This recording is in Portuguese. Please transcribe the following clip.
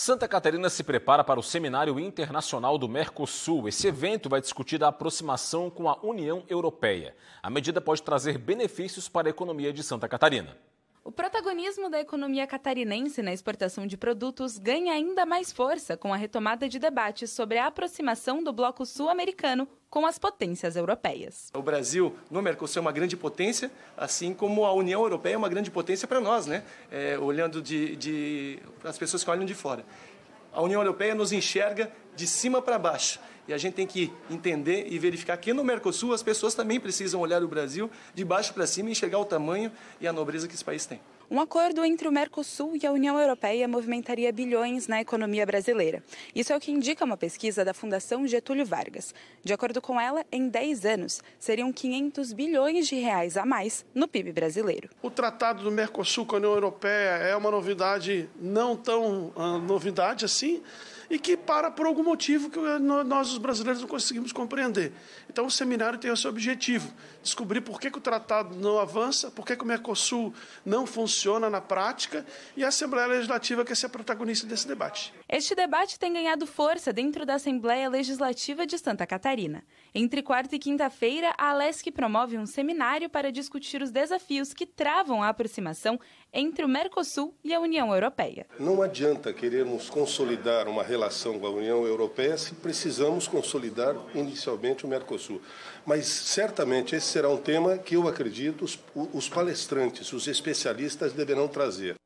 Santa Catarina se prepara para o Seminário Internacional do Mercosul. Esse evento vai discutir a aproximação com a União Europeia. A medida pode trazer benefícios para a economia de Santa Catarina. O protagonismo da economia catarinense na exportação de produtos ganha ainda mais força com a retomada de debates sobre a aproximação do bloco sul-americano com as potências europeias. O Brasil no Mercosul é uma grande potência, assim como a União Europeia é uma grande potência para nós, né? É, olhando de, de as pessoas que olham de fora. A União Europeia nos enxerga de cima para baixo e a gente tem que entender e verificar que no Mercosul as pessoas também precisam olhar o Brasil de baixo para cima e enxergar o tamanho e a nobreza que esse país tem. Um acordo entre o Mercosul e a União Europeia movimentaria bilhões na economia brasileira. Isso é o que indica uma pesquisa da Fundação Getúlio Vargas. De acordo com ela, em 10 anos, seriam 500 bilhões de reais a mais no PIB brasileiro. O Tratado do Mercosul com a União Europeia é uma novidade não tão uh, novidade assim e que para por algum motivo que eh, nós, os brasileiros, não conseguimos compreender. Então, o seminário tem esse objetivo: descobrir por que, que o tratado não avança, por que, que o Mercosul não funciona na prática e a Assembleia Legislativa quer ser a protagonista desse debate. Este debate tem ganhado força dentro da Assembleia Legislativa de Santa Catarina. Entre quarta e quinta-feira, a Alesc promove um seminário para discutir os desafios que travam a aproximação entre o Mercosul e a União Europeia. Não adianta querermos consolidar uma relação relação com a União Europeia se precisamos consolidar inicialmente o Mercosul. Mas certamente esse será um tema que eu acredito os, os palestrantes, os especialistas deverão trazer.